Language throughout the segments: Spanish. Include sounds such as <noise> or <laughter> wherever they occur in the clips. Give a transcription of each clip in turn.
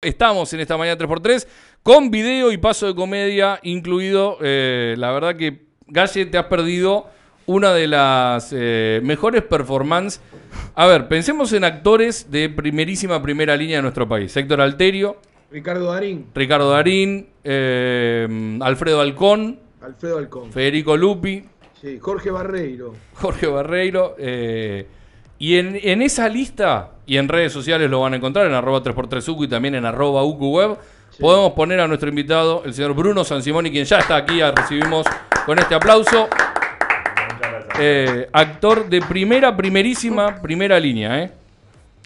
Estamos en esta mañana 3x3 con video y paso de comedia incluido. Eh, la verdad que, Galle, te has perdido una de las eh, mejores performances. A ver, pensemos en actores de primerísima primera línea de nuestro país. Héctor Alterio. Ricardo Darín. Ricardo Darín. Eh, Alfredo Alcón. Alfredo Alcón. Federico Lupi. Sí, Jorge Barreiro. Jorge Barreiro. Y en, esa lista, y en redes sociales lo van a encontrar, en arroba 3 x 3 UQ y también en arroba podemos poner a nuestro invitado, el señor Bruno San y quien ya está aquí, recibimos con este aplauso. Eh, actor de primera, primerísima, primera línea, ¿eh?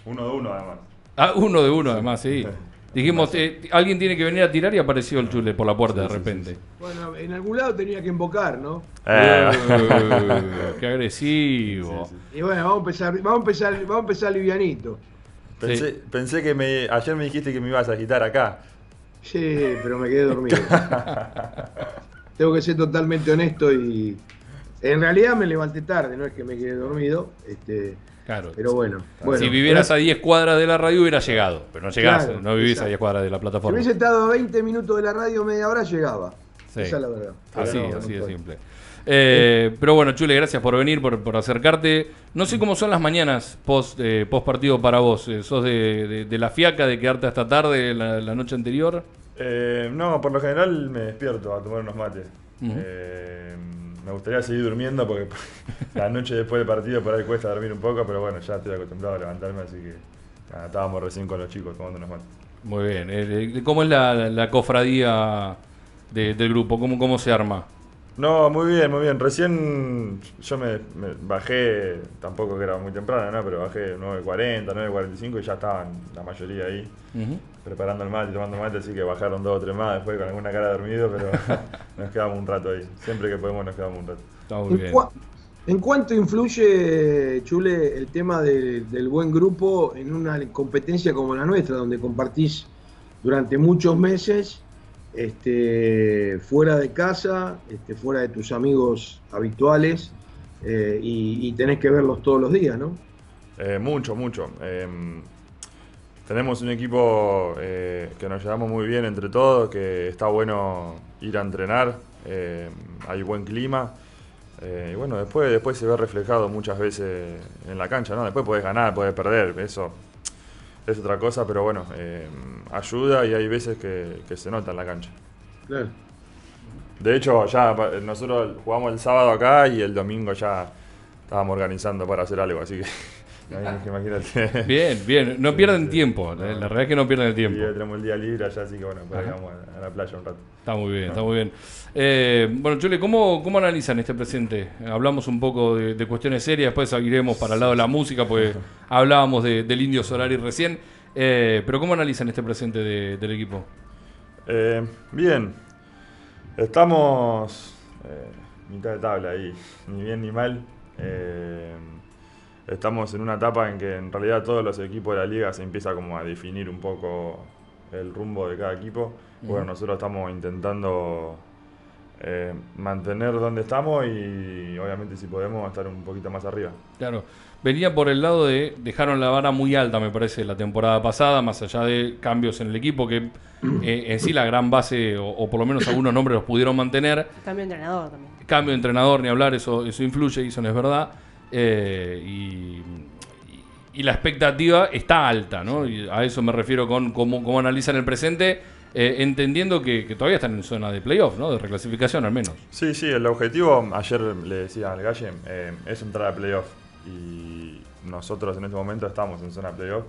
Uno de uno, además. Ah, uno de uno, además, sí. <laughs> Dijimos, eh, alguien tiene que venir a tirar y apareció el chule por la puerta de repente. Bueno, en algún lado tenía que invocar, ¿no? Eh. Eh, qué agresivo. Y bueno, vamos a empezar, vamos a empezar, vamos a empezar livianito. Pensé, que me, ayer me dijiste que me ibas a agitar acá. Sí, pero me quedé dormido. <laughs> Tengo que ser totalmente honesto y en realidad me levanté tarde, no es que me quedé dormido. Este, Claro. Pero bueno. si vivieras a 10 cuadras de la radio hubiera llegado, pero no llegás, no vivís a 10 cuadras de la plataforma. Si hubiese estado 20 minutos de la radio, media hora llegaba. la verdad. así, así de simple. Eh, pero bueno, Chule, gracias por venir, por, acercarte. No sé cómo son las mañanas post, eh, post partido para vos. Eh, ¿Sos de, la fiaca de quedarte hasta tarde la, noche anterior? no, por lo general me despierto a tomar unos mates. Uh me gustaría seguir durmiendo porque <laughs> la noche después del partido por ahí cuesta dormir un poco, pero bueno, ya estoy acostumbrado a levantarme, así que estábamos recién con los chicos tomándonos mate. Muy bien. Eh, eh, ¿Cómo es la, cofradía del grupo? ¿Cómo, ¿Cómo se arma? No, muy bien, muy bien. Recién yo me, bajé, tampoco que era muy temprano, ¿no? pero bajé 9.40, 9.45 y ya estaban la mayoría ahí preparando el mate, tomando mate, así que bajaron dos o tres más después con alguna cara dormido, pero <laughs> nos quedamos un rato ahí. Siempre que podemos nos quedamos un rato. Está bien. ¿En cuánto influye, Chule, el tema del buen grupo en una competencia como la nuestra, donde compartís durante muchos meses este, fuera de casa, este, fuera de tus amigos habituales eh, y, tenés que verlos todos los días, ¿no? Eh, mucho, mucho. Em, tenemos un equipo eh, que nos llevamos muy bien entre todos, que está bueno ir a entrenar, em, hay buen clima. y bueno, después, después se ve reflejado muchas veces en la cancha, ¿no? Después podés ganar, podés perder, eso es otra cosa, pero bueno, eh, ayuda y hay veces que, se nota en la cancha. De hecho, ya nosotros jugamos el sábado acá y el domingo ya estábamos organizando para hacer algo, así que Ah. Bien, bien. No pierden tiempo. Eh, la verdad es que no pierden el tiempo. tenemos el día libre allá, así que bueno, pues vamos a la playa un rato. Está muy bien, está ah. muy bien. Eh, bueno, Chule, ¿cómo, ¿cómo analizan este presente? Hablamos un poco de, cuestiones serias, después iremos para el lado de la música, porque <laughs> hablábamos del Indio Solari recién. Eh, pero ¿cómo analizan este presente del equipo? bien. Estamos mitad de tabla ahí, ni bien ni mal. Eh, estamos en una etapa en que en realidad todos los equipos de la liga se empieza como a definir un poco el rumbo de cada equipo. Bueno, nosotros estamos intentando eh, mantener donde estamos y obviamente si podemos estar un poquito más arriba. Claro, venía por el lado de dejaron la vara muy alta me parece la temporada pasada, más allá de cambios en el equipo que <clears throat> eh, en sí la gran base o, por lo menos algunos nombres los pudieron mantener. Cambio de entrenador también. Cambio de entrenador, ni hablar, eso, eso influye, es verdad. Eh, y, la expectativa está alta, ¿no? Y a eso me refiero con cómo, analizan el presente. Eh, entendiendo que, todavía están en zona de playoff, ¿no? De reclasificación al menos. Sí, sí, el objetivo, ayer le decía al Galle, eh, es entrar a playoff. Y nosotros en este momento estamos en zona playoff.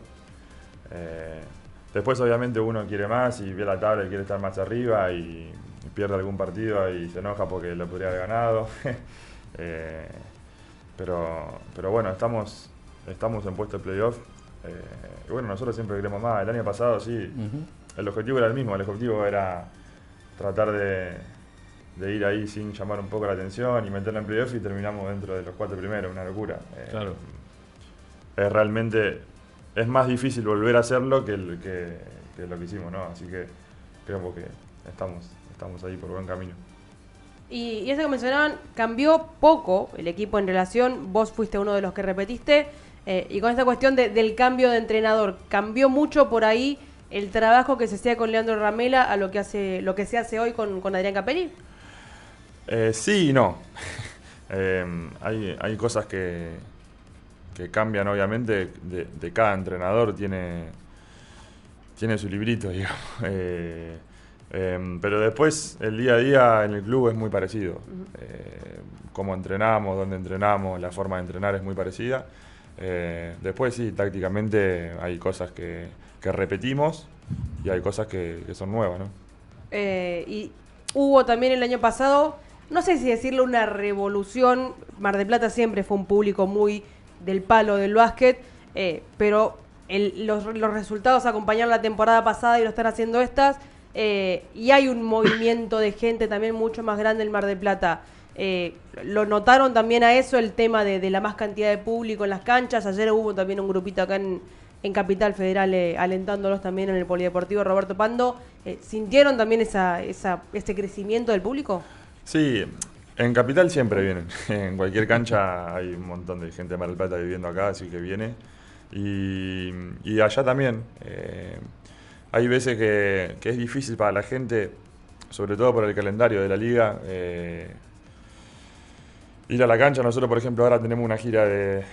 después obviamente uno quiere más y ve la tabla y quiere estar más arriba y, y pierde algún partido y se enoja porque lo podría haber ganado. <laughs> Pero, pero bueno, estamos, estamos en puesto de playoff. Eh, y bueno, nosotros siempre queremos más. El año pasado sí, el objetivo era el mismo. El objetivo era tratar de, ir ahí sin llamar un poco la atención y meterla en playoff y terminamos dentro de los cuatro primeros. Una locura. Eh, claro. Es realmente, es más difícil volver a hacerlo que, lo que hicimos, ¿no? Así que creo que estamos, estamos ahí por buen camino. Y, y eso que mencionaban, cambió poco el equipo en relación, vos fuiste uno de los que repetiste, eh, y con esta cuestión del cambio de entrenador, cambió mucho por ahí el trabajo que se hacía con Leandro Ramela a lo que hace lo que se hace hoy con, Adrián Capelli? Eh, sí y no. <laughs> Em, hay, cosas que, que cambian, obviamente, de, cada entrenador tiene, tiene su librito, <laughs> digamos. Eh, Em, pero después el día a día en el club es muy parecido. Eh, cómo entrenamos, dónde entrenamos, la forma de entrenar es muy parecida. Eh, después sí, tácticamente hay cosas que, repetimos y hay cosas que, son nuevas. Eh, y hubo también el año pasado, no sé si decirlo una revolución, Mar de Plata siempre fue un público muy del palo del básquet, pero los resultados acompañaron la temporada pasada y lo están haciendo estas eh, y hay un movimiento de gente también mucho más grande en Mar del Plata. Eh, ¿Lo notaron también a eso el tema de, la más cantidad de público en las canchas? Ayer hubo también un grupito acá en, Capital Federal eh, alentándolos también en el Polideportivo Roberto Pando. ¿Sintieron también esa, ese crecimiento del público? Sí, en Capital siempre vienen. <laughs> En cualquier cancha hay un montón de gente de Mar del Plata viviendo acá, así que viene. Y, y allá también hay veces que, es difícil para la gente, sobre todo por el calendario de la liga, eh, ir a la cancha. Nosotros, por ejemplo, ahora tenemos una gira de,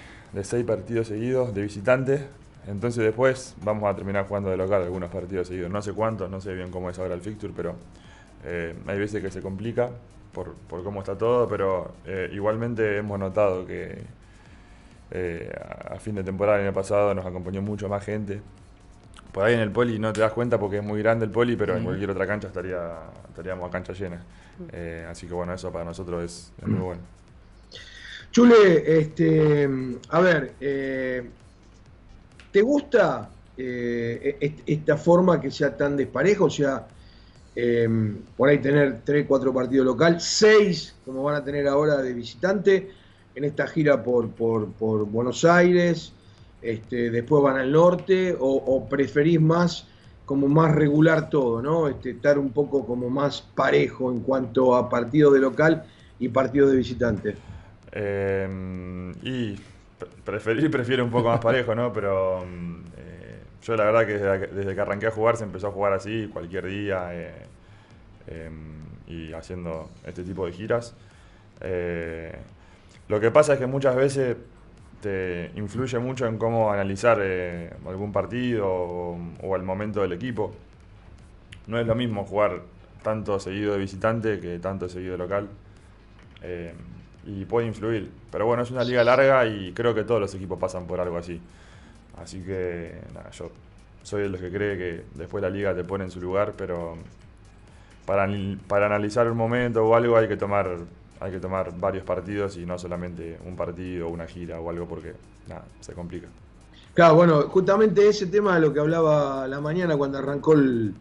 seis partidos seguidos de visitantes. Entonces después vamos a terminar jugando de local algunos partidos seguidos. No sé cuántos, no sé bien cómo es ahora el fixture, pero eh, hay veces que se complica por, cómo está todo, pero eh, igualmente hemos notado que a fin de temporada el año pasado nos acompañó mucho más gente por ahí en el poli no te das cuenta porque es muy grande el poli, pero en cualquier otra cancha estaría, estaríamos a cancha llena. Eh, así que bueno, eso para nosotros es, muy bueno. Chule, este, a ver, eh, ¿te gusta eh, e-, esta forma que sea tan desparejo? O sea, em, por ahí tener 3, 4 partidos local, 6, como van a tener ahora de visitante, en esta gira por Buenos Aires. Este, después van al norte, o, preferís más como más regular todo, ¿no? Este, estar un poco como más parejo en cuanto a partido de local y partido de visitante. Eh, y preferir, prefiero un poco más parejo, Pero eh, yo la verdad que desde, que arranqué a jugar se empezó a jugar así, cualquier día, eh, y haciendo este tipo de giras. lo que pasa es que muchas veces te este, influye mucho en cómo analizar eh, algún partido o, el momento del equipo. No es lo mismo jugar tanto seguido de visitante que tanto seguido de local. Eh, y puede influir. Pero bueno, es una liga larga y creo que todos los equipos pasan por algo así. Así que yo soy de los que cree que después la liga te pone en su lugar, pero para, para analizar un momento o algo hay que tomar hay que tomar varios partidos y no solamente un partido, una gira o algo porque nada, se complica. Claro, bueno, justamente ese tema de lo que hablaba la mañana cuando arrancó el,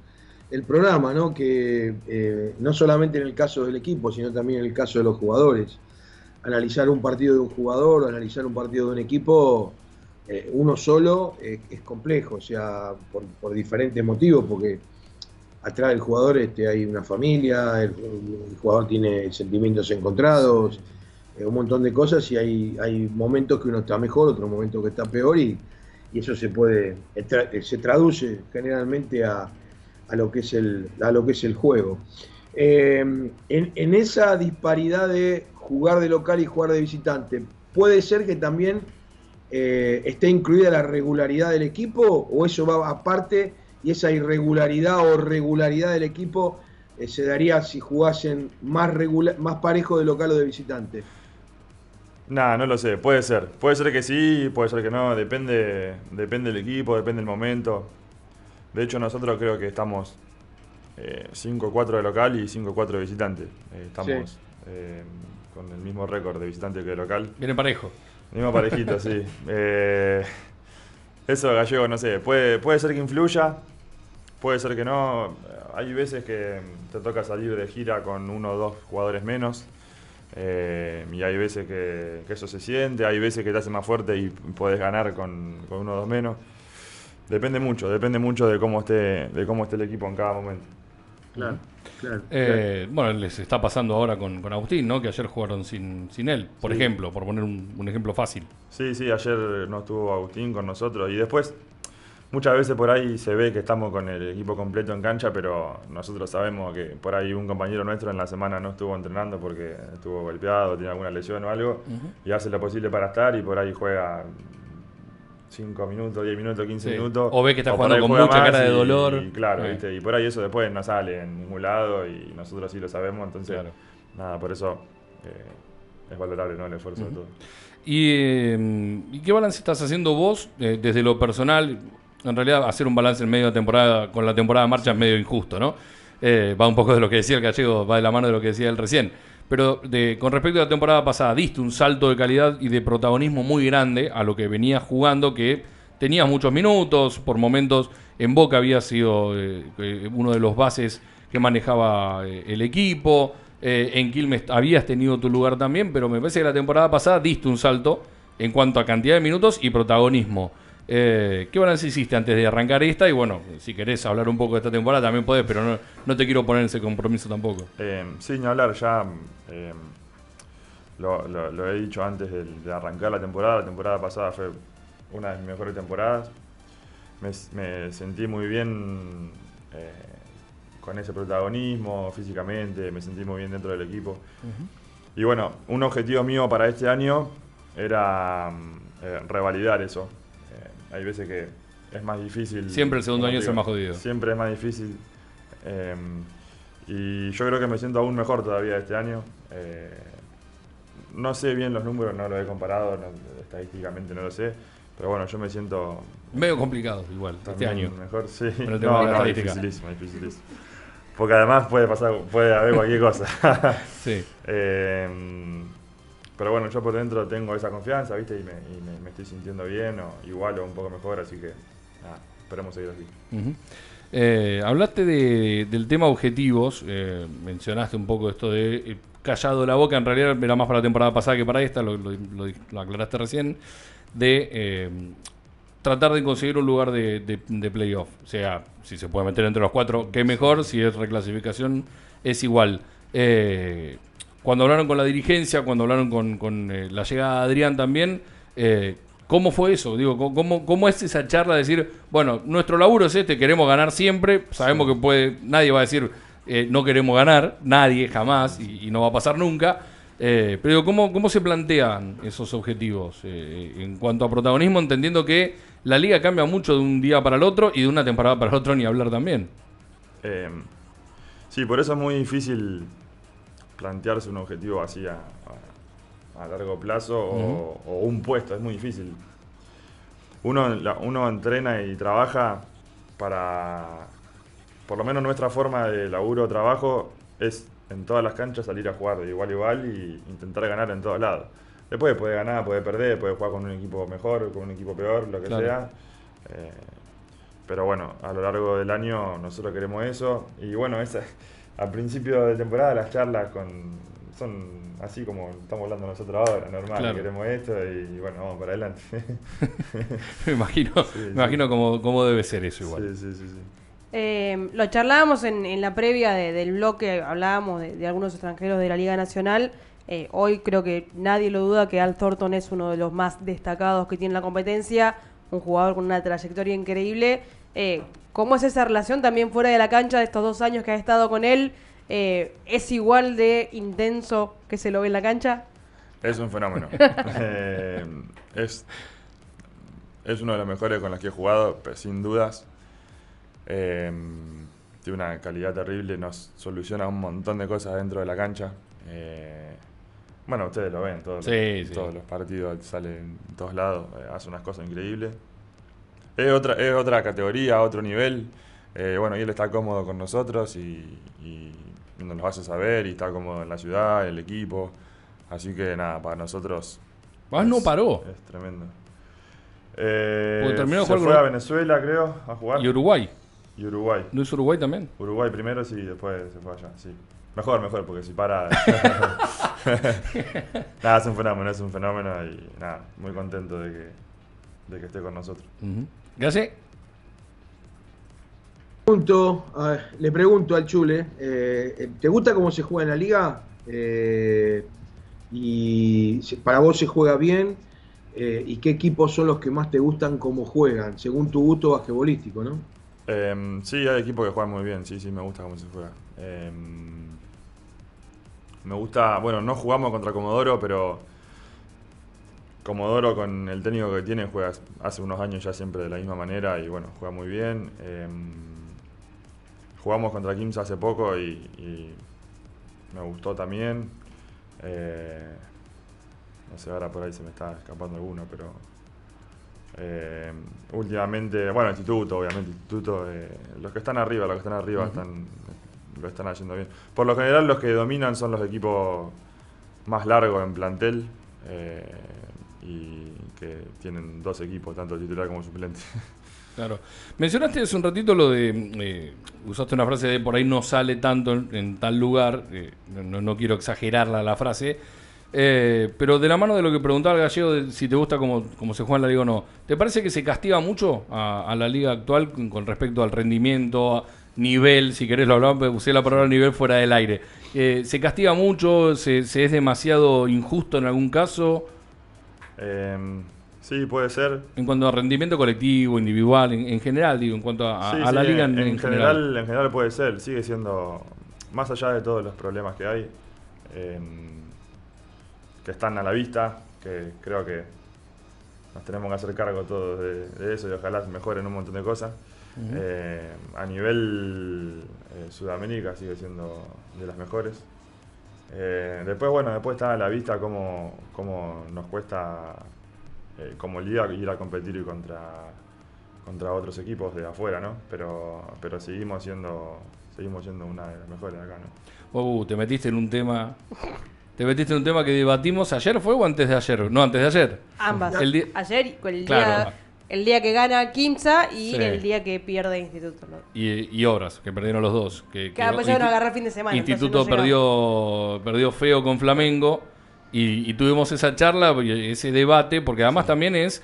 programa, ¿no? Que eh, no solamente en el caso del equipo, sino también en el caso de los jugadores. Analizar un partido de un jugador, analizar un partido de un equipo, eh, uno solo, eh, es complejo, o sea, por, por diferentes motivos, porque atrás del jugador este, hay una familia, el, jugador tiene sentimientos encontrados, eh, un montón de cosas y hay, hay momentos que uno está mejor, otro momento que está peor y, y eso se puede, eh, eh, se traduce generalmente a, lo, que es el, lo que es el juego. Em, en, esa disparidad de jugar de local y jugar de visitante, puede ser que también esté incluida la regularidad del equipo o eso va aparte y esa irregularidad o regularidad del equipo eh, se daría si jugasen más, regular, más parejo de local o de visitante. nada no lo sé, puede ser. Puede ser que sí, puede ser que no, depende, depende del equipo, depende del momento. De hecho, nosotros creo que estamos eh, 5-4 de local y 5-4 de visitante. Eh, estamos eh, con el mismo récord de visitante que de local. Viene parejo. Mismo parejito, sí. <laughs> Eso gallego, no sé, puede, puede ser que influya, puede ser que no. Hay veces que te toca salir de gira con uno o dos jugadores menos. Eh, y hay veces que, eso se siente, hay veces que te hace más fuerte y puedes ganar con, uno o dos menos. Depende mucho, depende mucho de cómo esté, de cómo esté el equipo en cada momento. Eh, claro, Bueno, les está pasando ahora con, Agustín, ¿no? Que ayer jugaron sin, sin él, por ejemplo, por poner un, ejemplo fácil. Sí, sí, ayer no estuvo Agustín con nosotros y después muchas veces por ahí se ve que estamos con el equipo completo en cancha, pero nosotros sabemos que por ahí un compañero nuestro en la semana no estuvo entrenando porque estuvo golpeado, tiene alguna lesión o algo, y hace lo posible para estar y por ahí juega 5 minutos, 10 minutos, 15 minutos. O ve que está jugando con mucha cara de dolor. claro, ¿viste? y por ahí eso después no sale en ningún lado y nosotros sí lo sabemos, entonces nada, por eso eh, es valorable ¿no? el esfuerzo de todo. Mm, ¿Y, qué balance estás haciendo vos eh, desde lo personal? En realidad hacer un balance en medio de temporada con la temporada de marcha es medio injusto, ¿no? Eh, va un poco de lo que decía el gallego, va de la mano de lo que decía él recién. Pero de, con respecto a la temporada pasada, diste un salto de calidad y de protagonismo muy grande a lo que venías jugando, que tenías muchos minutos, por momentos en Boca había sido eh, eh, uno de los bases que manejaba eh, el equipo, en Quilmes habías tenido tu lugar también, pero me parece que la temporada pasada diste un salto en cuanto a cantidad de minutos y protagonismo. Eh, ¿Qué balance hiciste antes de arrancar esta? Y bueno, si querés hablar un poco de esta temporada también podés, pero no, te quiero poner ese compromiso tampoco. Eh, sin hablar, ya eh, lo, he dicho antes de, arrancar la temporada. La temporada pasada fue una de mis mejores temporadas. Me, sentí muy bien eh, con ese protagonismo físicamente, me sentí muy bien dentro del equipo. Y bueno, un objetivo mío para este año era revalidar eso hay veces que es más difícil. Siempre el segundo año es el más jodido. Siempre es más difícil. Em, y yo creo que me siento aún mejor todavía este año. Eh, no sé bien los números, no los he comparado, estadísticamente no lo sé. Pero bueno, yo me siento. Medio complicado, igual, este año. Mejor, sí. <laughs> No, no, no, Porque además puede pasar, puede haber cualquier cosa. <laughs> sí. <laughs> Em, pero bueno, yo por dentro tengo esa confianza, ¿viste? Y me, estoy sintiendo bien, o igual o un poco mejor, así que nada, esperemos seguir así. Eh, hablaste del tema objetivos, eh, mencionaste un poco esto de eh, callado la boca, en realidad era más para la temporada pasada que para esta, lo, aclaraste recién, de tratar de conseguir un lugar de, de, playoff. O sea, si se puede meter entre los cuatro, qué mejor, si es reclasificación, es igual. Eh, cuando hablaron con la dirigencia, cuando hablaron con, eh, la llegada de Adrián también, eh, ¿cómo fue eso? Digo, ¿cómo, es esa charla de decir, bueno, nuestro laburo es este, queremos ganar siempre, sabemos que puede, nadie va a decir, eh, no queremos ganar, nadie, jamás, y, no va a pasar nunca. pero ¿cómo, ¿cómo se plantean esos objetivos en cuanto a protagonismo, entendiendo que la liga cambia mucho de un día para el otro y de una temporada para el otro, ni hablar también? sí, por eso es muy difícil plantearse un objetivo así a, largo plazo o, un puesto, es muy difícil. Uno, uno entrena y trabaja para, por lo menos nuestra forma de laburo o trabajo es en todas las canchas salir a jugar de igual a igual y intentar ganar en todos lados. Después puede ganar, puede perder, puede jugar con un equipo mejor, con un equipo peor, lo que sea. Eh, pero bueno, a lo largo del año nosotros queremos eso. Y bueno, esa, al principio de temporada las charlas con son así como estamos hablando nosotros ahora, normal, queremos esto y bueno, vamos para adelante. <laughs> me imagino, <laughs> me imagino cómo, debe ser eso igual. Eh, lo charlábamos en, la previa del bloque, hablábamos de, algunos extranjeros de la Liga Nacional. Eh, hoy creo que nadie lo duda que Al Thornton es uno de los más destacados que tiene la competencia, un jugador con una trayectoria increíble. Eh, ¿Cómo es esa relación también fuera de la cancha de estos dos años que has estado con él? Eh, ¿Es igual de intenso que se lo ve en la cancha? Es un fenómeno. <laughs> Eh, es, uno de los mejores con los que he jugado, sin dudas. Eh, tiene una calidad terrible, nos soluciona un montón de cosas dentro de la cancha. bueno, ustedes lo ven, todos, los, todos los partidos salen en todos lados, hace unas cosas increíbles es otra, es otra categoría, otro nivel. Eh, bueno, y él está cómodo con nosotros y, nos lo hace saber y está cómodo en la ciudad, el equipo. Así que nada, para nosotros. Vas no paró. Es tremendo. Eh, terminó se fue a Venezuela, creo, a jugar. Y Uruguay. Y Uruguay. ¿No es Uruguay también? Uruguay primero, sí, después se fue allá, sí. Mejor, mejor, porque si para. <laughs> <laughs> nada, es un fenómeno, es un fenómeno y nada, muy contento de que, que esté con nosotros. Gracias. le pregunto al Chule, eh, eh, ¿te gusta cómo se juega en la liga? Eh, y para vos se juega bien. ¿Y qué equipos son los que más te gustan cómo juegan? Según tu gusto basquetbolístico, ¿no? Em, sí, hay equipos que juegan muy bien, sí, sí, me gusta cómo se juega. Em, me gusta, bueno, no jugamos contra Comodoro, pero Comodoro con el técnico que tiene juega hace unos años ya siempre de la misma manera y bueno, juega muy bien. Em, jugamos contra Kims hace poco y, me gustó también. Eh, no sé, ahora por ahí se me está escapando alguno, pero em, últimamente, bueno, Instituto, obviamente, Instituto, eh, los que están arriba, los que están arriba están, lo están haciendo bien. Por lo general los que dominan son los equipos más largos en plantel. Eh, que tienen dos equipos, tanto titular como suplente. <laughs> Claro. Mencionaste hace un ratito lo de. Eh, usaste una frase de por ahí no sale tanto en, tal lugar. Eh, no, quiero exagerarla la frase. Eh, pero de la mano de lo que preguntaba el gallego si te gusta cómo, como se juega la liga o no, ¿te parece que se castiga mucho a, la liga actual con, respecto al rendimiento, nivel? Si querés lo hablamos, usé la palabra nivel fuera del aire. ¿Se castiga mucho? ¿Se es demasiado injusto en algún caso? Em, sí, puede ser. En cuanto a rendimiento colectivo, individual, en, general, digo, en cuanto a, la liga en, general, En general puede ser, sigue siendo, más allá de todos los problemas que hay, em, que están a la vista, que creo que nos tenemos que hacer cargo todos de, eso y ojalá mejoren un montón de cosas. Em, a nivel eh, Sudamérica sigue siendo de las mejores. Eh, después, bueno, después está a la vista cómo, nos cuesta eh, como liga ir a competir contra, contra otros equipos de afuera, ¿no? Pero, pero seguimos siendo seguimos siendo una de las mejores de acá, ¿no? te metiste en un tema te metiste en un tema que debatimos ayer, ¿fue o antes de ayer? No, antes de ayer. Ambas. El ayer con el claro. día el día que gana Kimsa y el día que pierde Instituto. Y, horas, que perdieron los dos. Que, no pues fin de semana. Instituto perdió, perdió feo con Flamengo y, tuvimos esa charla, ese debate, porque además también es...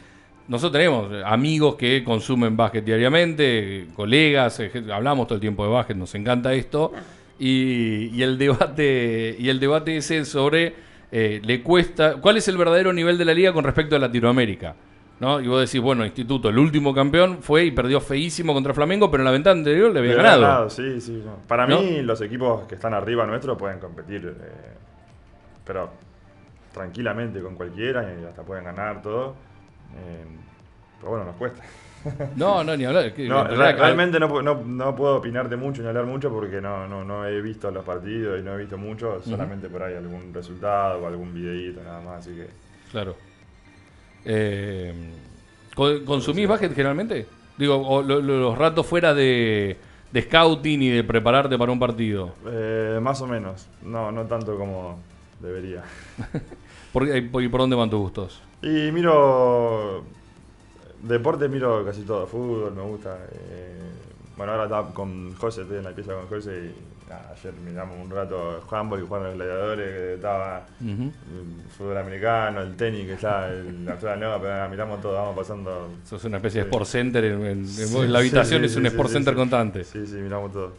Nosotros tenemos amigos que consumen básquet diariamente, colegas, eh, hablamos todo el tiempo de básquet, nos encanta esto. Ah. Y, el debate y el debate es sobre eh, le cuesta cuál es el verdadero nivel de la liga con respecto a Latinoamérica. ¿no? Y vos decís, bueno, Instituto, el último campeón fue y perdió feísimo contra Flamengo, pero en la ventana anterior le había ganado. Para mí, los equipos que están arriba nuestro pueden competir, eh, pero tranquilamente con cualquiera y hasta pueden ganar todo. Eh, pero bueno, nos cuesta. <laughs> No, no, ni hablar. realmente no, no, no, puedo opinarte mucho ni hablar mucho porque no, no, no he visto los partidos y no he visto mucho, solamente por ahí algún resultado o algún videíto nada más, así que... Claro. Eh, ¿Consumís básquet generalmente? Digo, o los ratos fuera de, scouting y de prepararte para un partido. Eh, más o menos. No, no tanto como debería. <laughs> ¿Y por dónde van tus gustos? Y miro. Deporte miro casi todo. Fútbol me gusta. Eh, bueno, ahora está con José, estoy en la pieza con José y ayer miramos un rato Humboldt y jugando los gladiadores, que estaba el fútbol americano, el tenis, que está la ciudad nueva, pero miramos todo, vamos pasando. Es una especie de sport center, en, la habitación es un sport center constante. Sí, sí, miramos todo.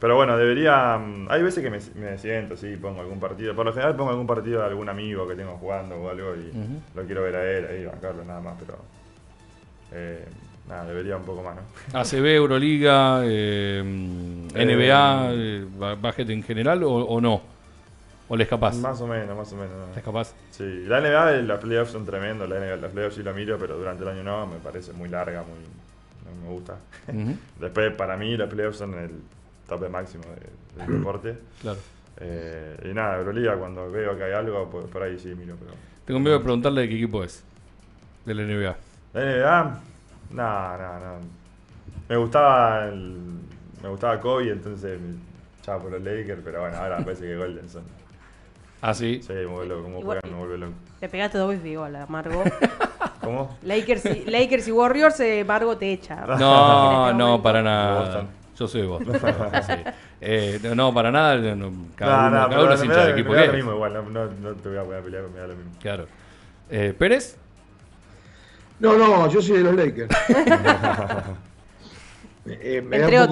Pero bueno, debería. Mm, hay veces que me, siento, sí, pongo algún partido. Por lo general pongo algún partido de algún amigo que tengo jugando o algo y lo quiero ver a él ahí, bancarlo nada más, pero. Eh, Nada, debería un poco más, ¿no? ACB, <laughs> Euroliga, eh, eh, NBA, mm. Bajete en general o, no? ¿O le escapás? Más o menos, más o menos. ¿Le capaz? Sí, la NBA, las playoffs son tremendos, la NBA, las playoffs sí la miro, pero durante el año no, me parece muy larga, muy no me gusta. <laughs> Después, para mí, las playoffs son el tope máximo del deporte. <clears throat> Claro. Eh, y nada, Euroliga, cuando veo que hay algo, pues por ahí sí miro. Pero... Tengo miedo de preguntarle de qué equipo es, de la NBA. La NBA, no, no, no. Me gustaba el, me gustaba Kobe, entonces echaba por los Lakers, pero bueno, ahora parece que Golden son. Ah, sí. Sí, me vuelve loco. juegan? Me vuelve loco. Le pegaste dos veces igual a Margo. <laughs> ¿Cómo? Lakers y, Lakers y Warriors, eh, Margo te echa. <laughs> No, no, para nada. Yo soy vos. no, <laughs> eh, no, para nada. no, no, igual, no, no, te voy a poder pelear, me lo mismo. Claro. Eh, ¿Pérez? No, no, yo soy de los Lakers. <laughs> Eh, me, da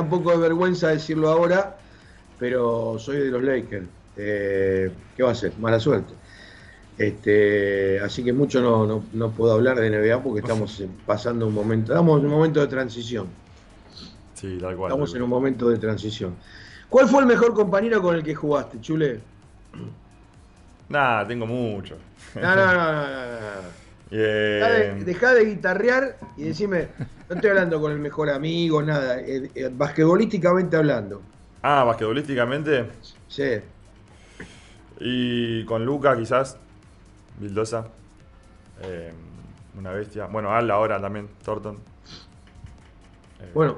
un poco, de vergüenza decirlo ahora, pero soy de los Lakers. Eh, ¿Qué va a ser? Mala suerte. Este, así que mucho no, puedo hablar de NBA porque estamos pasando un momento, estamos en un momento de transición. Sí, tal cual. Estamos en un momento de transición. ¿Cuál fue el mejor compañero con el que jugaste, Chule? Nada, tengo mucho. No, no, no, Deja, eh, de, guitarrear y decime, no estoy hablando con el mejor amigo, nada, eh, eh basquetbolísticamente hablando. Ah, basquetbolísticamente. Sí. Y con Luca quizás, Vildosa, eh, una bestia. Bueno, Al ahora también, Thornton. bueno,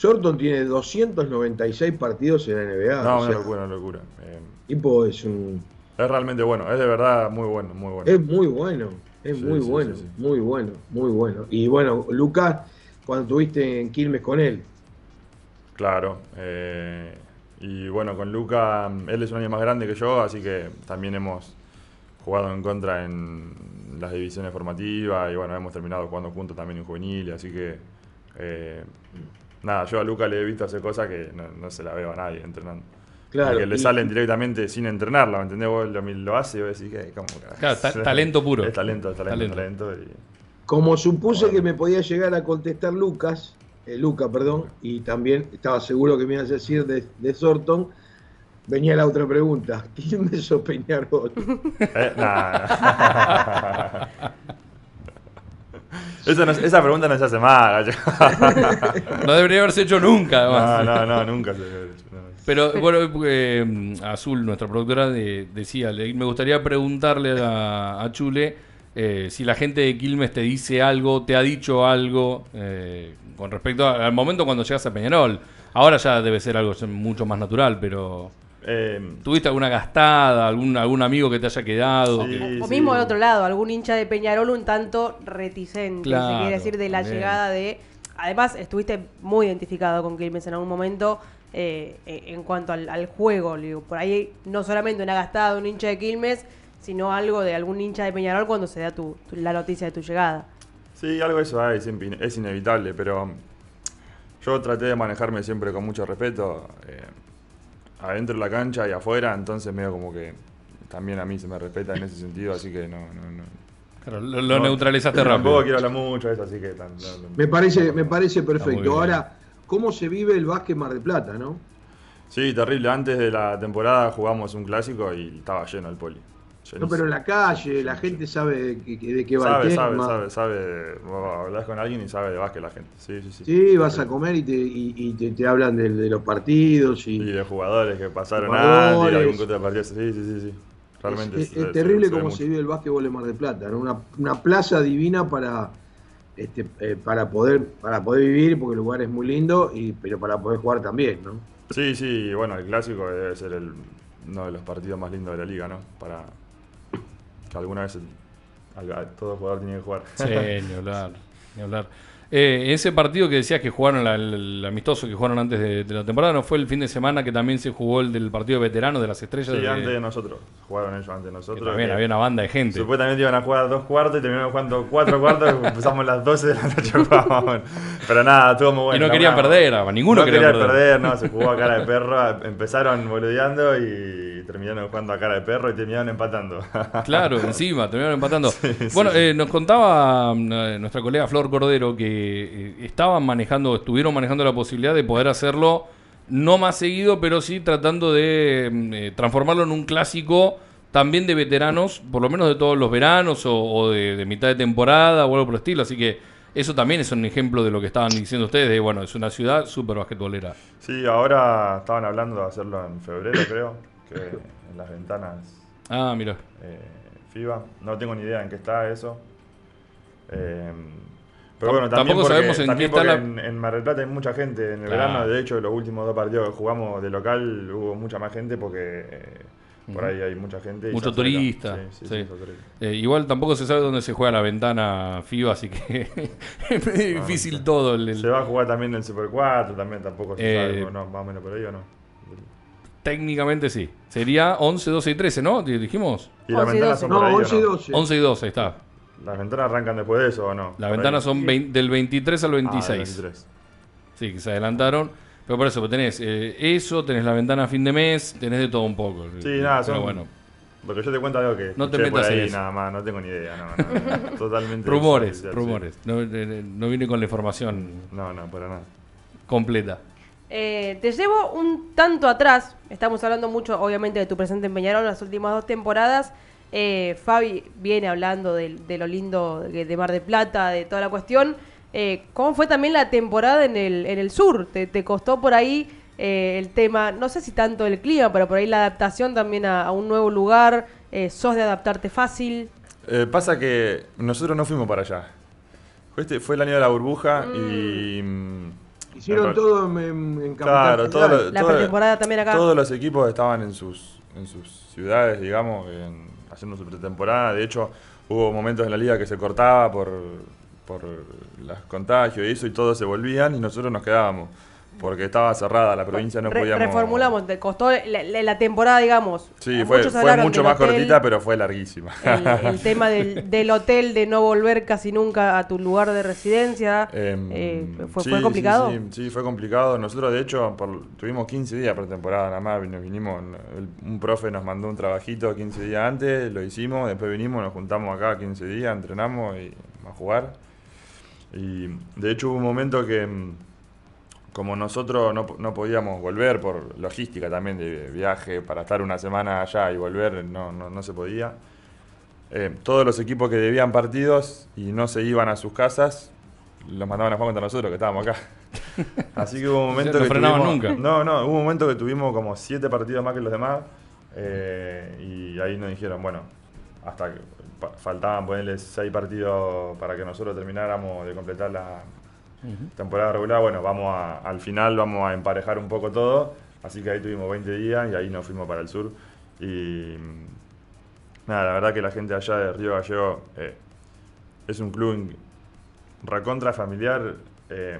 Thornton tiene 296 partidos en la NBA. No, o locura, locura. tipo es un... Es realmente bueno, es de verdad muy bueno, muy bueno. Es muy bueno. Es muy bueno, muy bueno, muy bueno. Y bueno, Lucas, cuando estuviste en Quilmes con él. Claro. Eh, y bueno, con Lucas, él es un año más grande que yo, así que también hemos jugado en contra en las divisiones formativas y bueno, hemos terminado jugando juntos también en juvenil, así que eh, nada, yo a Luca le he visto hacer cosas que no se la veo a nadie entrenando. Claro. Que le salen directamente sin entrenarla, ¿me entendés? Vos lo, lo hace y vos decís que. Claro, <laughs> talento puro. talento, talento, talento. Como supuse que me podía llegar a contestar Lucas, eh, Luca, perdón, y también estaba seguro que me ibas a decir de, de Sorton, venía la otra pregunta. <laughs> ¿Quién me Peñarol? Eh, <laughs> Esa, esa, pregunta no se hace mal. <laughs> no debería haberse hecho nunca, No, no, nunca se debería haber hecho. Pero bueno, eh, Azul, nuestra productora, de, decía, me gustaría preguntarle a, Chule eh, si la gente de Quilmes te dice algo, te ha dicho algo eh, con respecto al momento cuando llegas a Peñarol. Ahora ya debe ser algo mucho más natural, pero... Em, ¿Tuviste alguna gastada, algún, algún amigo que te haya quedado? O mismo de otro lado, algún hincha de Peñarol un tanto reticente, se quiere decir, de la llegada de... Además, estuviste muy identificado con Quilmes en algún momento eh, e, en cuanto al, juego. por ahí no solamente una gastada de un hincha de Quilmes, sino algo de algún hincha de Peñarol cuando se da la noticia de tu llegada. Sí, algo de eso hay, es inevitable, pero yo traté de manejarme siempre con mucho respeto. Eh, adentro de la cancha y afuera, entonces medio como que también a mí se me respeta en ese sentido, así que no, no, no. lo, neutralizaste rápido. Tampoco quiero hablar mucho de eso, así que... me, parece, me parece perfecto. Ahora, ¿cómo se vive el básquet Mar de Plata, no? Sí, terrible. Antes de la temporada jugamos un clásico y estaba lleno el poli. No, pero en la calle, la gente sabe de qué va el tema. Sabe, sabe, sabe. hablas con alguien y sabe de básquet la gente. Sí, sí, sí. Sí, vas a comer y te, te, hablan de, los partidos. Y, de jugadores que pasaron algo. algún Sí, sí, sí. sí. Realmente es, terrible como se vive el básquetbol en Mar del Plata. Una, una plaza divina para, este, eh, para, poder, para poder vivir, porque el lugar es muy lindo, y, pero para poder jugar también, ¿no? Sí, sí, bueno, el clásico debe ser el, uno de los partidos más lindos de la liga, ¿no? Para, que alguna vez todo jugador tiene que jugar. Sí, <laughs> ni hablar, ni hablar. Eh, ese partido que decías que jugaron, la, el, amistoso que jugaron antes de, la temporada, ¿no fue el fin de semana que también se jugó el del partido veterano de las estrellas? Sí, antes de nosotros. Jugaron ellos antes de nosotros. también había una banda de gente. Supuestamente iban a jugar dos cuartos y terminaron jugando cuatro cuartos. <laughs> empezamos las doce de la noche. <laughs> Pero nada, estuvo muy bueno. Y no querían perder, ninguno no quería perder. perder. No, se jugó a cara de perro. Empezaron boludeando y terminaron jugando a cara de perro y terminaron empatando. <laughs> claro, encima, terminaron empatando. bueno, eh, nos contaba mm, eh, nuestra colega Flor Cordero que eh, estaban manejando, estuvieron manejando la posibilidad de poder hacerlo no más seguido, pero sí tratando de mm, transformarlo en un clásico también de veteranos, por lo menos de todos los veranos o, de, mitad de temporada o algo por el estilo. Así que eso también es un ejemplo de lo que estaban diciendo ustedes, de bueno, es una ciudad súper basquetbolera. Sí, ahora estaban hablando de hacerlo en febrero, creo en las ventanas. Ah, mira. Eh, FIBA. No tengo ni idea en qué está eso. Eh, pero bueno, también tampoco porque, sabemos en también en, Mar del Plata hay mucha gente. En el verano, de hecho, los últimos dos partidos que jugamos de local hubo mucha más gente porque eh, por ahí hay mucha gente. Mucho turista. igual tampoco se sabe dónde se juega la ventana FIBA, así que <laughs> es difícil todo. El, Se va a jugar también el Super 4, también tampoco se sabe, más o menos por ahí o no. Técnicamente sí. Sería 11, 12 y 13, ¿no? Dijimos. Y 11 y 12. son No, 11 y 12. 11 y 12, está. Las ventanas arrancan después de eso, ¿o no? Las ventanas son del 23 al 26. 23. Ah, sí, que se adelantaron. Pero por eso, pues tenés eh, eso, tenés la ventana a fin de mes, tenés de todo un poco. Sí, nada, Pero bueno, Porque yo te cuento algo que No te por metas en ahí, nada más, no tengo ni idea. No, <laughs> Totalmente. rumores, rumores. No, vine eh, eh, no viene con la información No, no, para nada. completa. Eh, te llevo un tanto atrás, estamos hablando mucho obviamente de tu presente en Peñarol las últimas dos temporadas. Eh, Fabi viene hablando de, lo lindo de Mar de Plata, de toda la cuestión. Eh, ¿Cómo fue también la temporada en el, sur? ¿Te, costó por ahí el tema, no sé si tanto el clima, pero por ahí la adaptación también a, un nuevo lugar? ¿Sos de adaptarte fácil? pasa que nosotros no fuimos para allá. Este fue el año de la burbuja y mm. Mm, Hicieron todo en, en, Claro, la pretemporada también acá. Todos los equipos estaban en sus, en sus ciudades, digamos, haciendo su pretemporada. De hecho, hubo momentos en la liga que se cortaba por, por las contagios y eso, y todos se volvían y nosotros nos quedábamos porque estaba cerrada la provincia, no podíamos. Reformulamos, te costó la, temporada, digamos. Sí, fue, mucho más cortita, pero fue larguísima. El, <laughs> tema del, hotel, de no volver casi nunca a tu lugar de residencia, em, eh, fue, complicado. Sí, fue complicado. Nosotros, de hecho, tuvimos 15 días pretemporada temporada nada más. vinimos, un profe nos mandó un trabajito 15 días antes, lo hicimos, después vinimos, nos juntamos acá 15 días, entrenamos y a jugar. Y de hecho hubo un momento que em, como nosotros no, podíamos volver por logística también de viaje, para estar una semana allá y volver, no, no, no se podía. Eh, todos los equipos que debían partidos y no se iban a sus casas, los mandaban a jugar contra nosotros que estábamos acá. <laughs> Así que hubo un momento no que tuvimos, nunca. No, no, hubo un momento que tuvimos como siete partidos más que los demás eh, y ahí nos dijeron, bueno, hasta que faltaban ponerles seis partidos para que nosotros termináramos de completar la, Temporada regular, bueno, vamos a, al final vamos a emparejar un poco todo. Así que ahí tuvimos 20 días y ahí nos fuimos para el sur. Y nada, la verdad que la gente allá de Río Gallego eh, es un club recontra familiar, eh,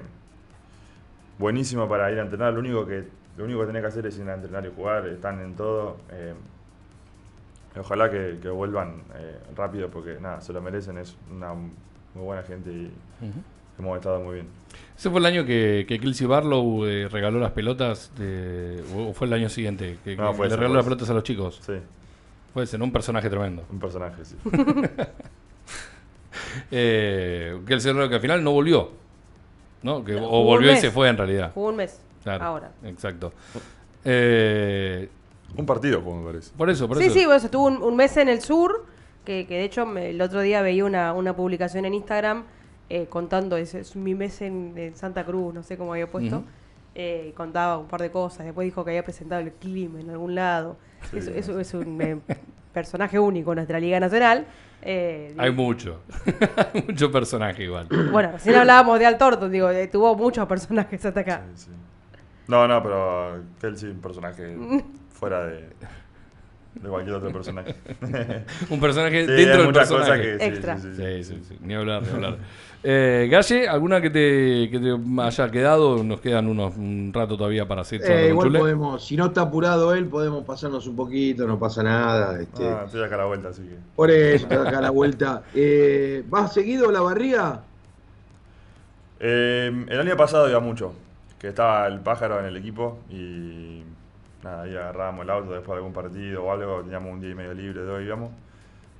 buenísimo para ir a entrenar. Lo único que, lo único que tenés que hacer es ir a entrenar y jugar, están en todo. Eh, ojalá que, vuelvan rápido porque nada, se lo merecen, es una muy buena gente y hemos muy bien. Ese fue el año que, que Kelsey Barlow eh, regaló las pelotas, de, o fue el año siguiente, que, le regaló las pelotas a los chicos. Sí. Fue ese, Un personaje tremendo. Un personaje, sí. <laughs> eh, Kelsey Barlow que al final no volvió, ¿no? Que, o volvió y se fue en realidad. un mes, ahora. Exacto. Eh, un partido, como me parece. Por eso, por eso. Sí, sí, bueno, estuvo un, mes en el sur, que, de hecho el otro día veía una, una publicación en Instagram eh, contando, ese es mi mes en, Santa Cruz, no sé cómo había puesto, eh, contaba un par de cosas, después dijo que había presentado el clima en algún lado. eso es, un eh, personaje único en nuestra Liga Nacional. Hay mucho, <laughs> mucho personaje igual. Bueno, si no hablábamos de Altorto, digo, tuvo muchos personajes hasta acá. Sí, No, no, pero él sí, un personaje fuera de, cualquier otro personaje. <laughs> un personaje dentro del personaje. Que, Extra. Sí, sí, sí, Ni hablar, ni hablar. <laughs> Eh, Galle, ¿alguna que te, que haya quedado? Nos quedan unos, un rato todavía para hacer. Eh, igual podemos, si no está apurado él, podemos pasarnos un poquito, no pasa nada. Este. Ah, estoy acá a la vuelta, así que. Por eso, estoy acá a la vuelta. Eh, ¿Vas seguido la barriga? Eh, el año pasado iba mucho, que estaba el pájaro en el equipo y nada, ahí agarrábamos el auto después de algún partido o algo, teníamos un día y medio libre, hoy íbamos.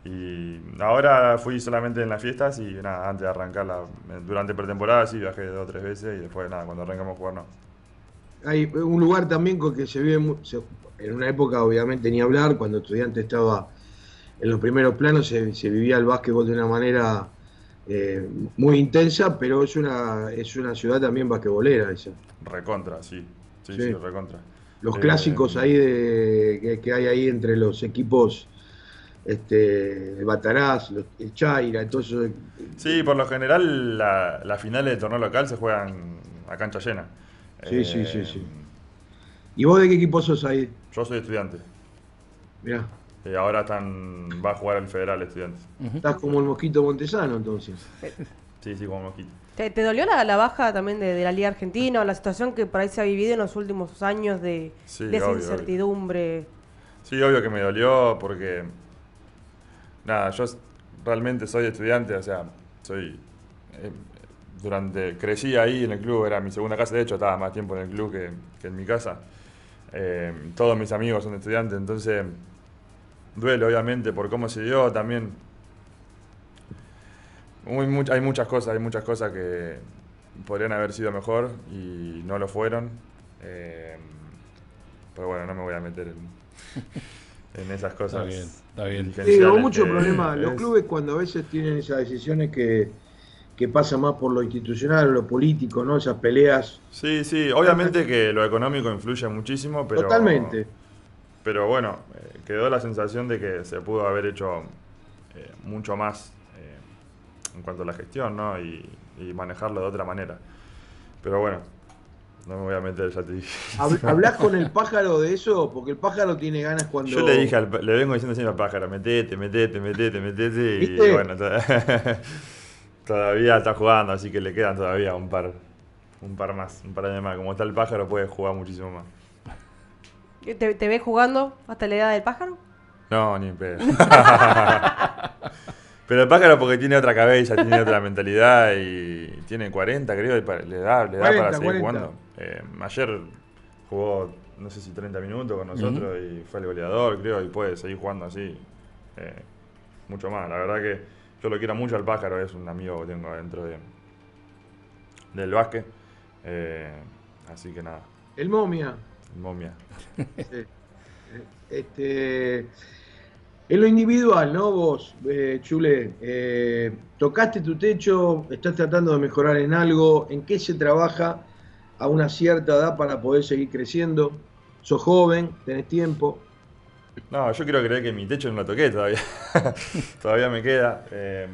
Y ahora fui solamente en las fiestas y nada, antes de arrancar la, durante pretemporada sí viajé dos o tres veces y después nada, cuando arrancamos a jugar no. Hay un lugar también con que se vive en una época obviamente ni hablar, cuando estudiante estaba en los primeros planos se, vivía el básquetbol de una manera eh, muy intensa, pero es una, es una ciudad también basquetbolera esa. Recontra, sí, sí, recontra. Los eh, clásicos ahí de, que hay ahí entre los equipos este, el Bataraz, el Chaira, entonces... Sí, por lo general las finales de torneo local se juegan a cancha llena. Sí, sí, sí, eh, sí. ¿Y vos de qué equipo sos ahí? Yo soy estudiante. mira y eh, ahora están, va a jugar el Federal estudiantes Estás como el Mosquito Montesano entonces. Sí, sí, como Mosquito. ¿Te, dolió la, la, baja también de, la Liga Argentina o la situación que por ahí se ha vivido en los últimos años de, incertidumbre? Sí, obvio que me dolió porque nada, yo realmente soy estudiante, o sea, soy... Eh, durante, crecí ahí en el club, era mi segunda casa, de hecho estaba más tiempo en el club que, en mi casa. Eh, todos mis amigos son estudiantes, entonces duele obviamente por cómo se dio también. hay muchas cosas, hay muchas cosas que podrían haber sido mejor y no lo fueron. Eh, pero bueno, no me voy a meter en... <laughs> en esas cosas. bien, está Sí, hubo mucho problema. Los clubes cuando a veces tienen esas decisiones que, que pasan más por lo institucional, lo político, ¿no? Esas peleas. Sí, sí, obviamente que lo económico influye muchísimo, pero... Totalmente. Pero bueno, eh, quedó la sensación de que se pudo haber hecho eh, mucho más eh, en cuanto a la gestión, ¿no? y manejarlo de otra manera. Pero bueno, no me voy a meter ya te dije. <laughs> con el pájaro de eso? Porque el pájaro tiene ganas cuando. Yo le dije le vengo diciendo siempre al pájaro, metete, metete, metete, metete. Y bueno, <laughs> todavía está jugando, así que le quedan todavía un par. Un par más, un par de más. Como está el pájaro puede jugar muchísimo más. ¿Te, te ves jugando hasta la edad del pájaro? No, ni en pedo. <laughs> Pero el pájaro porque tiene otra cabeza, tiene otra mentalidad y tiene 40, creo, le da, le da para seguir jugando. Eh, ayer jugó, no sé si 30 minutos con nosotros y fue el goleador, creo, y puede seguir jugando así. Eh, mucho más. La verdad que yo lo quiero mucho al pájaro, es un amigo que tengo dentro de, del básquet. Eh, así que nada. El momia. El momia. <laughs> Sí. Este. En lo individual, ¿no? Vos, eh, Chule, eh, tocaste tu techo, estás tratando de mejorar en algo, ¿en qué se trabaja a una cierta edad para poder seguir creciendo? ¿Sos joven? ¿Tenés tiempo? No, yo quiero creer que mi techo no lo toqué todavía. <laughs> todavía me queda eh,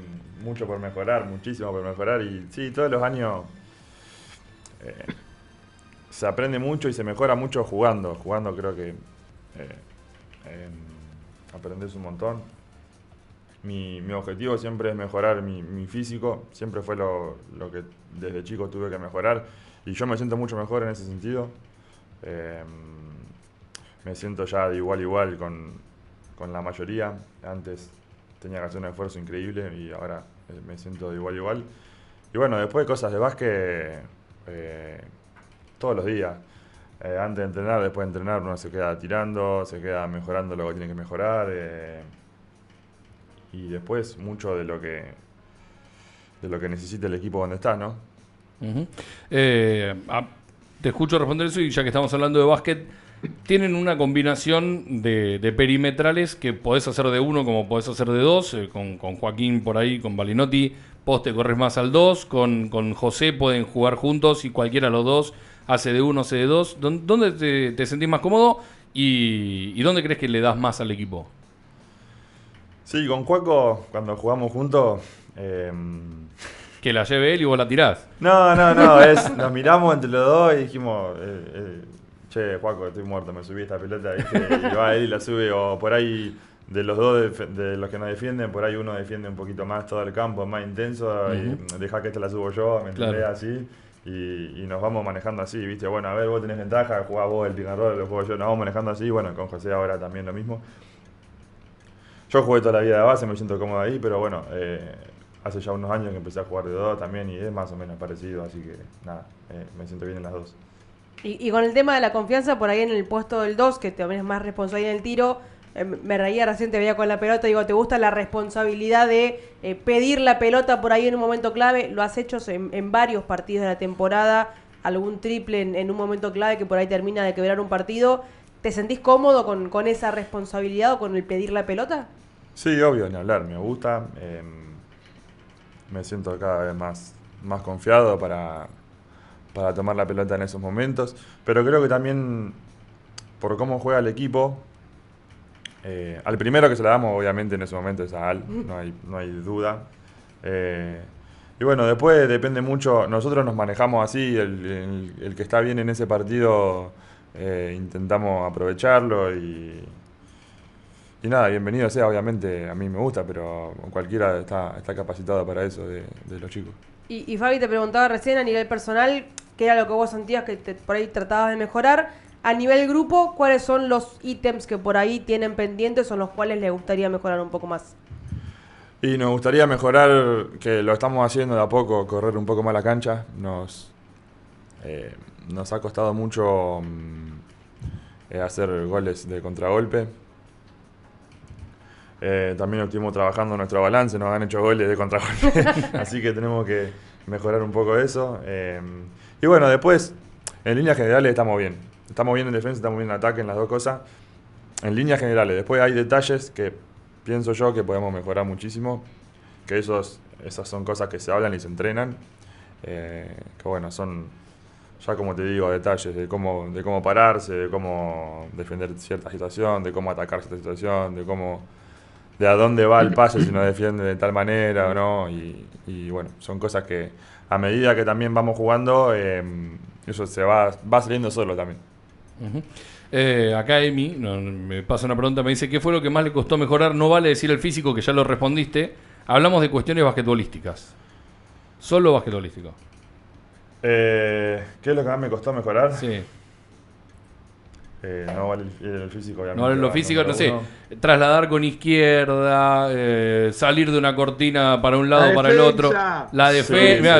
mucho por mejorar, muchísimo por mejorar. Y sí, todos los años se aprende mucho y se mejora mucho jugando. Jugando creo que aprendes un montón. Mi, objetivo siempre es mejorar mi, físico, siempre fue lo, que desde chico tuve que mejorar y yo me siento mucho mejor en ese sentido. Em, me siento ya de igual igual con, la mayoría. Antes tenía que hacer un esfuerzo increíble y ahora eh, me siento de igual igual. Y bueno, después cosas de básquet, eh, todos los días. Eh, antes de entrenar, después de entrenar, uno se queda tirando, se queda mejorando lo que tiene que mejorar. Eh, y después mucho de lo que de lo que necesita el equipo donde está, ¿no? Eh, ah, te escucho responder eso y ya que estamos hablando de básquet, tienen una combinación de, perimetrales que podés hacer de uno como podés hacer de dos, eh, con, Joaquín por ahí, con Balinotti, te corres más al dos, con, con, José pueden jugar juntos y cualquiera de los dos hace de uno, hace de dos. ¿Dónde te, sentís más cómodo y, dónde crees que le das más al equipo? Sí, con Cuaco, cuando jugamos juntos... Em, que la lleve él y vos la tirás. No, no, no, nos miramos entre los dos y dijimos... Eh, eh, che, Juaco, estoy muerto, me subí esta pelota, y va él la sube, o por ahí de los dos de, los que nos defienden, por ahí uno defiende un poquito más todo el campo, es más intenso, y deja que esta la subo yo, me entendés así. Y, nos vamos manejando así, ¿viste? Bueno, a ver, vos tenés ventaja, jugás vos el pick roll, lo juego yo, nos vamos manejando así, bueno, con José ahora también lo mismo. Yo jugué toda la vida de base, me siento cómodo ahí, pero bueno, eh, hace ya unos años que empecé a jugar de dos también y es más o menos parecido, así que nada, eh, me siento bien en las dos. Y, con el tema de la confianza, por ahí en el puesto del 2, que te es más responsable en el tiro, eh, me reía recién, te veía con la pelota, digo, ¿te gusta la responsabilidad de eh, pedir la pelota por ahí en un momento clave? Lo has hecho en, varios partidos de la temporada, algún triple en, un momento clave que por ahí termina de quebrar un partido. ¿Te sentís cómodo con, esa responsabilidad o con el pedir la pelota? Sí, obvio, ni hablar, me gusta. Em, me siento cada vez más confiado para, para tomar la pelota en esos momentos. Pero creo que también por cómo juega el equipo, eh, al primero que se la damos, obviamente, en ese momento es a Al, no hay, duda. Eh, y bueno, después depende mucho, nosotros nos manejamos así, el, que está bien en ese partido eh, intentamos aprovecharlo y, nada, bienvenido sea, obviamente a mí me gusta, pero cualquiera está, está capacitado para eso de los chicos. Y, Fabi te preguntaba recién a nivel personal, qué era lo que vos sentías que por ahí tratabas de mejorar. A nivel grupo, ¿cuáles son los ítems que por ahí tienen pendientes o los cuales les gustaría mejorar un poco más? Y nos gustaría mejorar, que lo estamos haciendo de a poco, correr un poco más la cancha. Nos, eh, nos ha costado mucho mm, eh, hacer goles de contragolpe eh, también estuvimos trabajando nuestro balance, nos han hecho goles de contragolpe, <laughs> así que tenemos que mejorar un poco eso. Eh, y bueno, después, en líneas generales estamos bien. Estamos bien en defensa, estamos bien en ataque, en las dos cosas. En líneas generales, después hay detalles que pienso yo que podemos mejorar muchísimo, que esos, esas son cosas que se hablan y se entrenan, eh, que bueno, son ya como te digo, detalles de cómo, de cómo pararse, de cómo defender cierta situación, de cómo atacar cierta situación, de cómo de a dónde va el pase, si no defiende de tal manera o no. Y, bueno, son cosas que a medida que también vamos jugando, em, eso se va, va saliendo solo también. Eh, acá Emi me pasa una pregunta, me dice, ¿qué fue lo que más le costó mejorar? No vale decir el físico, que ya lo respondiste. Hablamos de cuestiones basquetbolísticas. Solo basquetbolístico. Eh, ¿Qué es lo que más me costó mejorar? Sí. Eh, no vale el, físico, No vale lo físico, no, sé. Trasladar con izquierda, eh, salir de una cortina para un lado, para el otro. La defensa.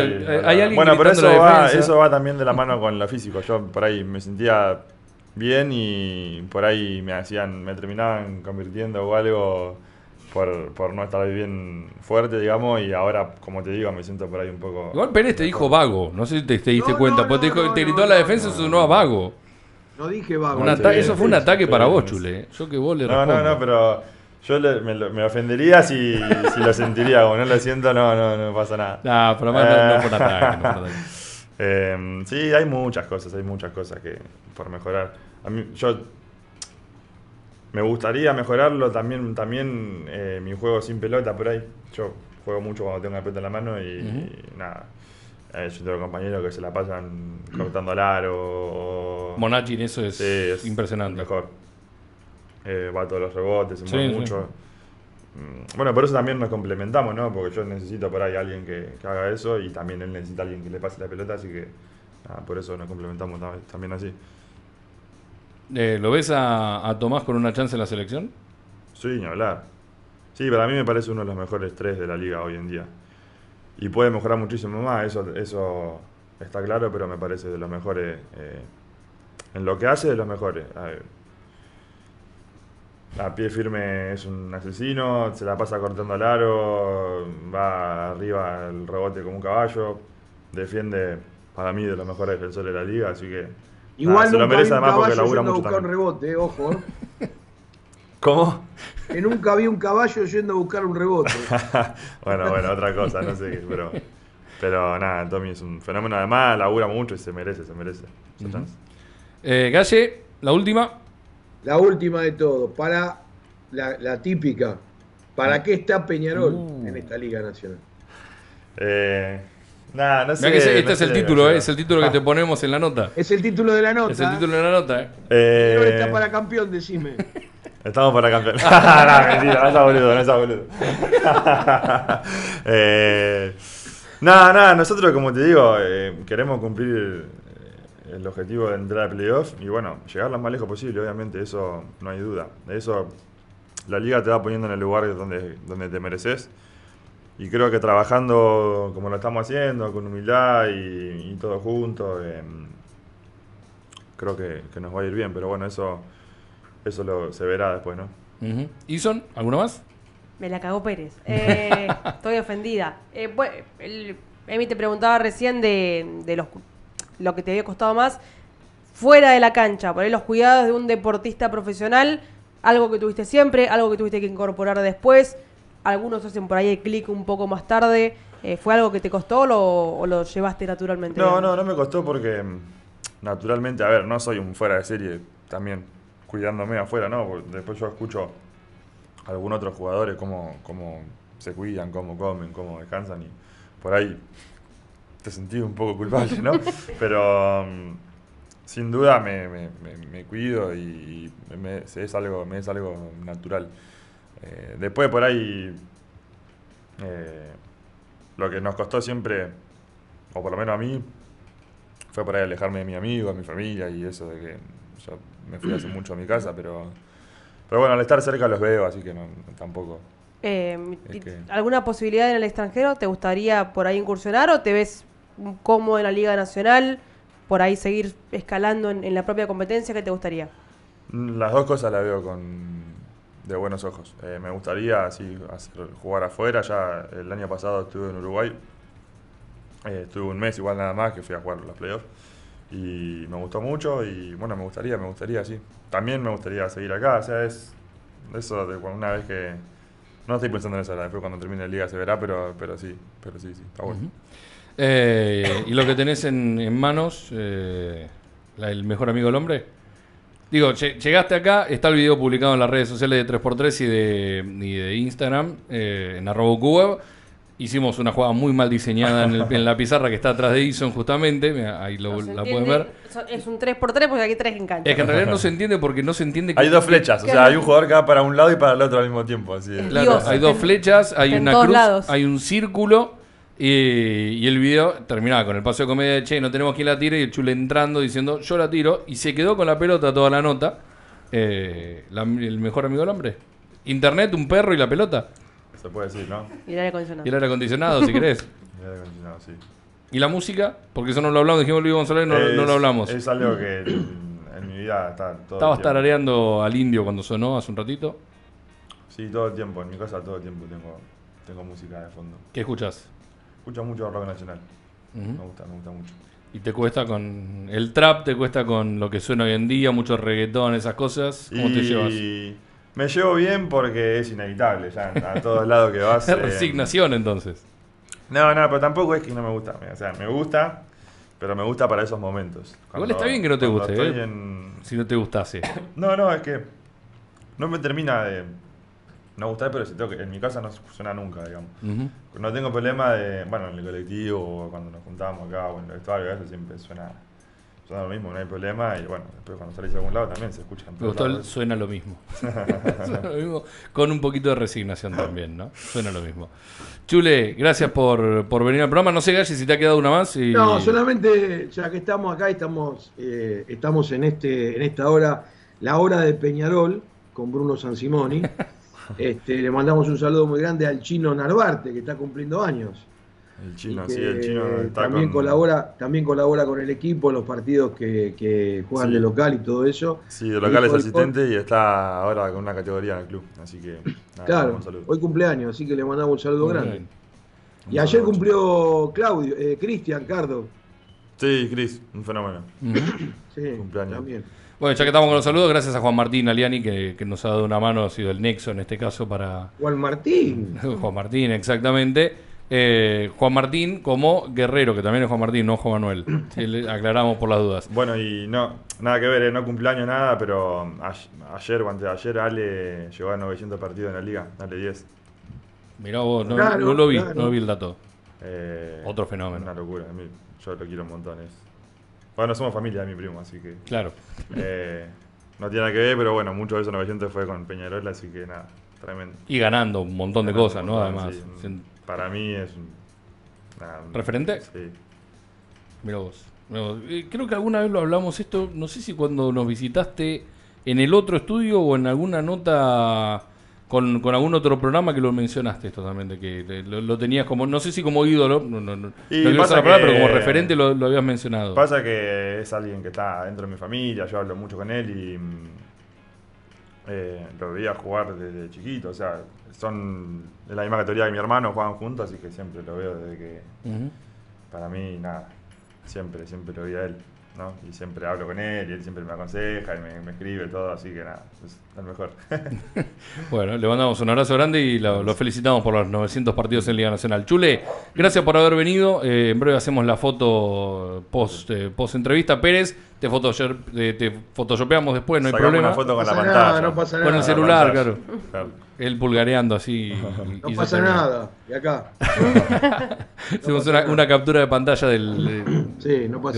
bueno, pero eso va, eso va también de la mano con lo físico. Yo por ahí me sentía bien y por ahí me hacían, me terminaban convirtiendo o algo por, por no estar bien fuerte, digamos, y ahora, como te digo, me siento por ahí un poco... Igual Pérez te dijo vago, no sé si te, diste cuenta, te, gritó la defensa, no es vago. No dije vago. eso fue un ataque para vos, Chule. ¿eh? Yo que vos le No, no, no, pero yo me, ofendería si, si lo sentiría. Como no lo siento, no, no, no pasa nada. No, pero más no, eh, fue por ataque. <laughs> Em, sí, hay muchas cosas, hay muchas cosas que por mejorar. A mí, yo me gustaría mejorarlo también, también eh, mi juego sin pelota por ahí. Yo juego mucho cuando tengo la pelota en la mano y nada eh, es otro compañeros que se la pasan cortando al aro. O... eso es, impresionante. Mejor. Eh, va a todos los rebotes, se mueve mucho. Mm, bueno, por eso también nos complementamos, ¿no? Porque yo necesito por ahí a alguien que, haga eso y también él necesita a alguien que le pase la pelota, así que por eso nos complementamos también así. Eh, ¿Lo ves a, Tomás con una chance en la selección? Sí, ni hablar. Sí, para mí me parece uno de los mejores tres de la liga hoy en día y puede mejorar muchísimo más, eso, eso está claro, pero me parece de los mejores, eh, en lo que hace de los mejores. A, pie firme es un asesino, se la pasa cortando el aro, va arriba el rebote como un caballo, defiende para mí de los mejores defensores de la liga, así que... Igual se lo merece además porque labura mucho. un rebote, ojo. <laughs> ¿Cómo? Que nunca vi un caballo yendo a buscar un rebote. <laughs> bueno, bueno, otra cosa, no sé, pero, pero nada, Tommy es un fenómeno. Además, labura mucho y se merece, se merece. Uh eh, Galle, la última. La última de todo, para la, típica. ¿Para ah. qué está Peñarol uh. en esta Liga Nacional? Eh, no sé, este es, el título, eh, es el título que te ah. ponemos en la nota. Es el título de la nota. Es el título de la nota, eh. está eh. para campeón, decime. <laughs> Estamos para campeonar. <laughs> <laughs> no, mentira, no boludo, no boludo. <laughs> Eh, nada, nada, nosotros, como te digo, eh, queremos cumplir eh, el objetivo de entrar a playoff y bueno, llegar lo más lejos posible, obviamente, eso no hay duda. Eso la liga te va poniendo en el lugar donde, donde te mereces. Y creo que trabajando como lo estamos haciendo, con humildad y, todo junto, creo que, nos va a ir bien. Pero bueno, eso eso lo, se verá después, ¿no? y son ¿Alguno más? Me la cagó Pérez. <laughs> Eh, estoy ofendida. Eh, Emi te preguntaba recién de, de los, lo que te había costado más fuera de la cancha, por ahí los cuidados de un deportista profesional, algo que tuviste siempre, algo que tuviste que incorporar después, algunos hacen por ahí el clic un poco más tarde, eh, ¿fue algo que te costó o lo llevaste naturalmente? No, no, no me costó porque mm, naturalmente, a ver, no soy un fuera de serie también, cuidándome afuera, ¿no? después yo escucho a algunos otros jugadores cómo, cómo se cuidan, cómo comen, cómo descansan y por ahí te sentí un poco culpable, ¿no? <laughs> Pero um, sin duda me, me, cuido y, me, es algo, es algo natural. Eh, después por ahí eh, lo que nos costó siempre, o por lo menos a mí, fue por ahí alejarme de mi amigo, de mi familia y eso de que yo me fui hace mucho a mi casa, pero, pero bueno, al estar cerca los veo, así que tampoco. Eh, ¿Alguna posibilidad en el extranjero? ¿Te gustaría por ahí incursionar o te ves cómodo en la Liga Nacional? ¿Por ahí seguir escalando en, la propia competencia? ¿Qué te gustaría? Las dos cosas las veo con de buenos ojos. Eh, me gustaría así jugar afuera. Ya el año pasado estuve en Uruguay. Eh, estuve un mes igual nada más que fui a jugar los playoffs y me gustó mucho y bueno, me gustaría, me gustaría, sí. También me gustaría seguir acá, o sea, es eso de una vez que... No estoy pensando en eso ahora, después cuando termine la liga se verá, pero, sí, pero sí, sí, está bueno. Eh, ¿Y lo que tenés en, en manos, eh, el mejor amigo del hombre? Digo, llegaste acá, está el video publicado en las redes sociales de 3x3 y de, de Instagram, eh, en arroba hicimos una jugada muy mal diseñada en, la pizarra que está atrás de Ison justamente. ahí lo, la pueden ver. Es un 3x3 porque aquí tres en cancha. Es que en realidad no se <laughs> entiende porque no se entiende. Que hay dos flechas, o sea, hay un jugador que va para un lado y para el otro al mismo tiempo. Claro, hay dos flechas, hay una cruz, hay un círculo. Eh, y, el video terminaba con el paseo de comedia de Che, no tenemos quien la tire. Y el chule entrando diciendo, yo la tiro. Y se quedó con la pelota toda la nota. Eh, el mejor amigo del hombre. Internet, un perro y la pelota se puede decir, ¿no? Y el aire acondicionado. Y el aire acondicionado, si querés. Y <laughs> el aire acondicionado, sí. ¿Y la música? Porque eso no lo hablamos, dijimos Luis González, no, no lo hablamos. Es algo que en, mi vida está todo Estabas tarareando al indio cuando sonó hace un ratito. Sí, todo el tiempo. En mi casa todo el tiempo tengo, tengo música de fondo. ¿Qué escuchas? Escucho mucho rock nacional. Me gusta, me gusta mucho. ¿Y te cuesta con el trap? ¿Te cuesta con lo que suena hoy en día? Mucho reggaetón, esas cosas? ¿Cómo te llevas? Me llevo bien porque es inevitable, ya a todos lados que vas. <laughs> Eh, Resignación entonces. No, no, pero tampoco es que no me gusta. O sea, me gusta, pero me gusta para esos momentos. está bien que no te guste, ¿eh? Si no te gusta, gustase. <coughs> No, no, es que no me termina de no gustar, pero si tengo que, en mi casa no suena nunca, digamos. No tengo problema de, bueno, en el colectivo o cuando nos juntamos acá o en el vestuario, eso siempre suena suena lo mismo, no hay problema. Y bueno, después cuando salís a algún lado también se escucha. <laughs> suena lo mismo. Con un poquito de resignación también, ¿no? Suena lo mismo. Chule, gracias por, por venir al programa. No sé, Galle, si te ha quedado una más. No, solamente ya que estamos acá, estamos, eh, estamos en, este, en esta hora, la hora de Peñarol, con Bruno Sansimoni. <laughs> Este, le mandamos un saludo muy grande al chino Narvarte, que está cumpliendo años. El Chino, sí, el Chino también, colabora, también colabora con el equipo, en los partidos que, juegan de local y todo eso. Sí, de local es asistente y está ahora con una categoría en el club. Así que, claro, hoy cumpleaños, así que le mandamos un saludo grande. Y ayer cumplió Claudio, eh, Cristian Cardo. Sí, Cris, un fenómeno. sí, cumpleaños. También. Bueno, ya que estamos con los saludos, gracias a Juan Martín Aliani, que, que, nos ha dado una mano, ha sido el nexo en este caso para... Juan Martín. <laughs> Juan Martín, exactamente. Eh, Juan Martín como Guerrero, que también es Juan Martín, no Juan Manuel. aclaramos por las dudas. Bueno, y no, nada que ver, eh, no cumpleaños nada, pero ayer o antes ayer Ale llegó a 900 partidos en la liga, dale 10. Mirá vos, no, lo vi, no no vi el dato. Eh, Otro fenómeno. Una locura, a mí, yo lo quiero un montón. Bueno, somos familia de mi primo, así que. Claro. no tiene nada que ver, pero bueno, mucho de esos 900 fue con Peñarol, así que nada, tremendo. Y ganando un montón de cosas, ¿no? Además. Sí, para mí es. ¿Referente? Sí. Mira vos. Eh, creo que alguna vez lo hablamos esto, no sé si cuando nos visitaste en el otro estudio o en alguna nota con, algún otro programa que lo mencionaste esto también, que lo, tenías como, no sé si como ídolo, no, pero como referente lo, lo, habías mencionado. Pasa que es alguien que está dentro de mi familia, yo hablo mucho con él y mm, eh, lo veía jugar desde chiquito, o sea, son de la misma categoría que mi hermano, juegan juntos, así que siempre lo veo desde que. Para mí, nada, siempre, siempre lo vi a él, ¿no? Y siempre hablo con él, y él siempre me aconseja, y me, escribe todo, así que nada, es el mejor. <laughs> <laughs> bueno, le mandamos un abrazo grande y lo, felicitamos por los 900 partidos en Liga Nacional. Chule, gracias por haber venido, eh, en breve hacemos la foto post, eh, post entrevista. Pérez, te, Photoshop, te photoshopeamos después, no hay problema. Una foto con la pantalla. Con el celular, claro. Él pulgareando así. Y, no pasa nada. Y acá. hicimos <laughs> una, captura de pantalla del,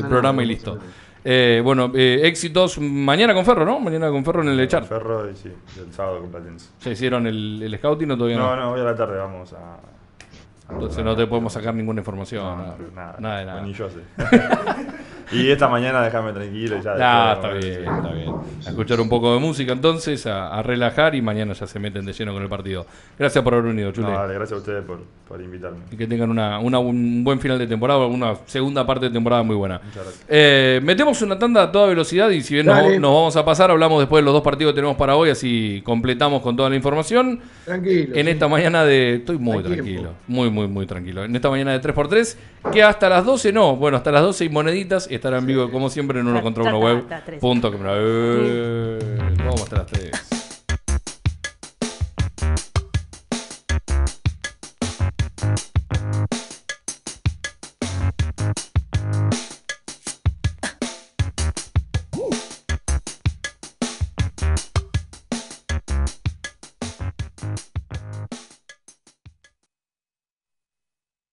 programa y listo. Eh, bueno, eh, éxitos mañana con Ferro, ¿no? Mañana con Ferro en el echar. Ferro, sí, el sábado con Platense. ¿Se hicieron el, el scouting o todavía no? No, no, hoy a la tarde vamos a. Entonces no te podemos sacar ninguna información. Ni yo sé. <laughs> <laughs> Y esta mañana déjame tranquilo ya. Ah, está bien, está bien. A escuchar un poco de música entonces, a, relajar y mañana ya se meten de lleno con el partido. Gracias por haber unido, Chule. Vale, gracias a ustedes por, por invitarme. Y que tengan una, un buen final de temporada, una segunda parte de temporada muy buena. Eh, metemos una tanda a toda velocidad y si bien nos, vamos a pasar, hablamos después de los dos partidos que tenemos para hoy, así completamos con toda la información. Tranquilo. En esta mañana de. Estoy muy tranquilo. tranquilo. Muy, muy, muy tranquilo. En esta mañana de 3x3, que hasta las 12 no. Bueno, hasta las 12 y moneditas estar en vivo como siempre en uno contra uno web. Punto que me Vamos hasta